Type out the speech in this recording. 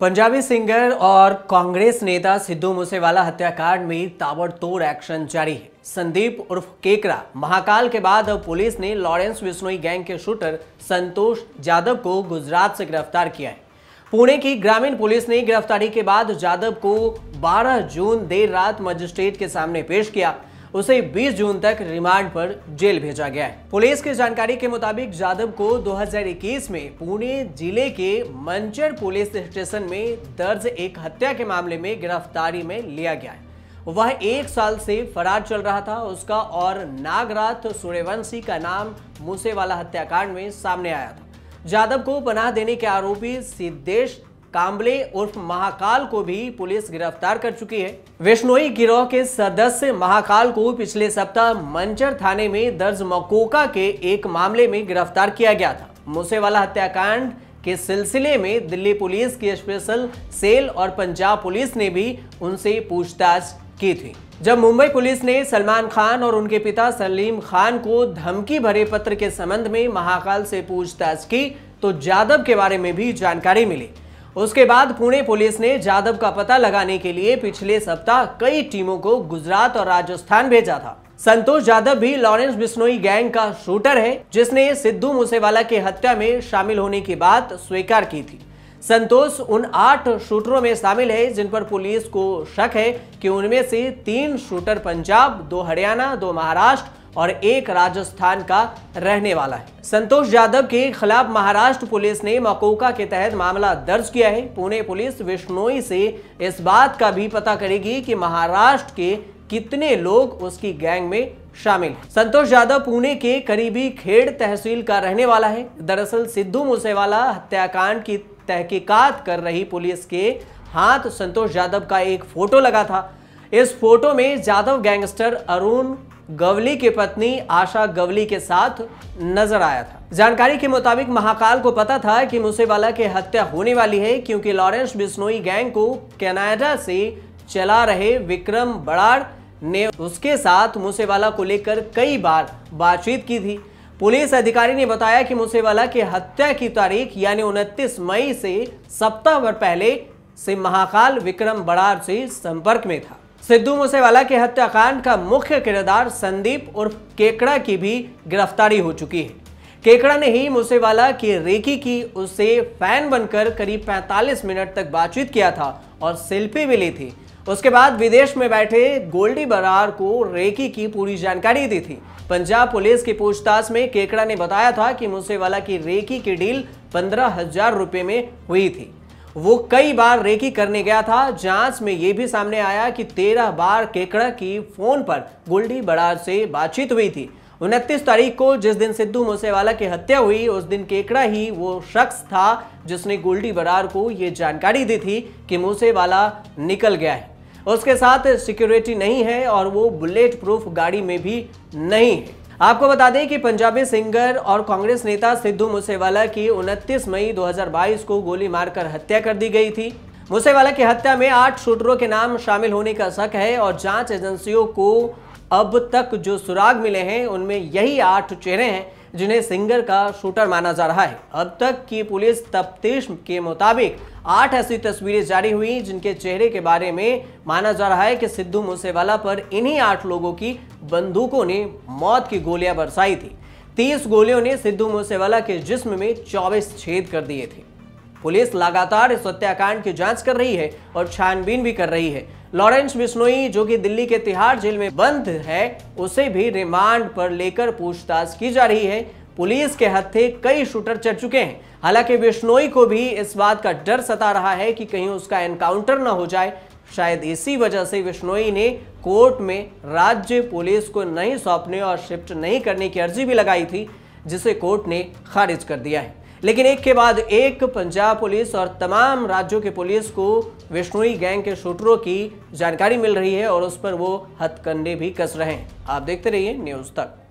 Punjabi singer और कांग्रेस नेता सिद्धू मूसेवाला हत्याकांड में ताबड़तोड़ एक्शन जारी है संदीप उर्फ केकरा महाकाल के बाद पुलिस ने लॉरेंस बिश्नोई गैंग के शूटर संतोष जादव को गुजरात से गिरफ्तार किया है पुणे की ग्रामीण पुलिस ने गिरफ्तारी के बाद जादव को 12 जून देर रात मजिस्ट्रेट के सामने पेश किया उसे 20 जून तक रिमांड पर जेल भेजा गया है पुलिस की जानकारी के मुताबिक जादव को 2021 में पुणे जिले के मंचर पुलिस स्टेशन में दर्ज एक हत्या के मामले में गिरफ्तारी में लिया गया है वह एक साल से फरार चल रहा था उसका और नागराथ सूर्यवंशी का नाम मूसेवाला हत्याकांड में सामने आया था जादव को पनाह देने के आरोपी सिद्धेश काम्बले उर्फ महाकाल को भी पुलिस गिरफ्तार कर चुकी है विश्नोई गिरोह के सदस्य महाकाल को पिछले सप्ताह मंचर थाने में दर्ज मकोका के एक मामले में गिरफ्तार किया गया था मुसेवाला हत्याकांड के सिलसिले में दिल्ली पुलिस की स्पेशल सेल और पंजाब पुलिस ने भी उनसे पूछताछ की थी जब मुंबई पुलिस ने सलमान खान और उनके पिता सलीम खान को धमकी भरे पत्र के संबंध में महाकाल से पूछताछ की तो जादव के बारे में भी जानकारी मिली उसके बाद पुणे पुलिस ने जादव का पता लगाने के लिए पिछले सप्ताह कई टीमों को गुजरात और राजस्थान भेजा था संतोष जाधव भी लॉरेंस बिश्नोई गैंग का शूटर है जिसने सिद्धू मूसेवाला की हत्या में शामिल होने की बात स्वीकार की थी संतोष उन आठ शूटरों में शामिल है जिन पर पुलिस को शक है कि उनमें से तीन शूटर पंजाब दो हरियाणा दो महाराष्ट्र और एक राजस्थान का रहने वाला है संतोष यादव के खिलाफ महाराष्ट्र पुलिस ने मकोका के तहत मामला दर्ज किया है पुणे पुलिस विश्नोई से इस बात का भी पता करेगी कि महाराष्ट्र के कितने लोग उसकी गैंग में शामिल संतोष यादव पुणे के करीबी खेड़ तहसील का रहने वाला है दरअसल सिद्धू मूसेवाला हत्याकांड की तहकीकात कर रही पुलिस के हाथ संतोष यादव का एक फोटो लगा था इस फोटो में यादव गैंगस्टर अरुण गवली की पत्नी आशा गवली के साथ नजर आया था जानकारी के मुताबिक महाकाल को पता था कि मुसेवाला की हत्या होने वाली है क्योंकि लॉरेंस बिश्नोई गैंग को कनाडा से चला रहे विक्रम बड़ाड़ ने उसके साथ मुसेवाला को लेकर कई बार बातचीत की थी पुलिस अधिकारी ने बताया कि मुसेवाला की हत्या की तारीख यानी उनतीस मई से सप्ताह भर पहले से महाकाल विक्रम बड़ार से संपर्क में था सिद्धू मूसेवाला के हत्याकांड का मुख्य किरदार संदीप उर्फ केकड़ा की भी गिरफ्तारी हो चुकी है केकड़ा ने ही मूसेवाला की रेकी की उससे फैन बनकर करीब 45 मिनट तक बातचीत किया था और सेल्फी भी ली थी उसके बाद विदेश में बैठे गोल्डी बरार को रेकी की पूरी जानकारी दी थी पंजाब पुलिस की पूछताछ में केकड़ा ने बताया था कि मूसेवाला की रेकी की डील पंद्रह हजार रुपये में हुई थी वो कई बार रेकी करने गया था जांच में ये भी सामने आया कि तेरह बार केकड़ा की फोन पर गुलडी बड़ार से बातचीत हुई थी उनतीस तारीख को जिस दिन सिद्धू मूसेवाला की हत्या हुई उस दिन केकड़ा ही वो शख्स था जिसने गुल्डी बरार को ये जानकारी दी थी कि मूसेवाला निकल गया है उसके साथ सिक्योरिटी नहीं है और वो बुलेट प्रूफ गाड़ी में भी नहीं है आपको बता दें कि पंजाबी सिंगर और कांग्रेस नेता सिद्धू मूसेवाला की 29 मई 2022 को गोली मारकर हत्या कर दी गई थी मूसेवाला की हत्या में आठ शूटरों के नाम शामिल होने का शक है और जांच एजेंसियों को अब तक जो सुराग मिले हैं उनमें यही आठ चेहरे हैं जिन्हें सिंगर का शूटर माना जा रहा है अब तक की पुलिस तफ्तीश के मुताबिक आठ ऐसी तस्वीरें जारी हुई जिनके चेहरे के बारे में माना जा रहा है कि सिद्धू मूसेवाला पर इन्हीं आठ लोगों की बंदूकों ने मौत की गोलियां बरसाई थी तीस गोलियों ने सिद्धू मूसेवाला के जिस्म में चौबीस छेद कर दिए थे पुलिस लगातार इस हत्याकांड की जांच कर रही है और छानबीन भी कर रही है लॉरेंस बिश्नोई जो कि दिल्ली के तिहाड़ जेल में बंद है उसे भी रिमांड पर लेकर पूछताछ की जा रही है पुलिस के हत्थे कई शूटर चढ़ चुके हैं हालांकि बिश्नोई को भी इस बात का डर सता रहा है कि कहीं उसका एनकाउंटर ना हो जाए शायद इसी वजह से बिश्नोई ने कोर्ट में राज्य पुलिस को नहीं सौंपने और शिफ्ट नहीं करने की अर्जी भी लगाई थी जिसे कोर्ट ने खारिज कर दिया है लेकिन एक के बाद एक पंजाब पुलिस और तमाम राज्यों के पुलिस को विष्णुई गैंग के शूटरों की जानकारी मिल रही है और उस पर वो हथकंडे भी कस रहे हैं आप देखते रहिए न्यूज़ तक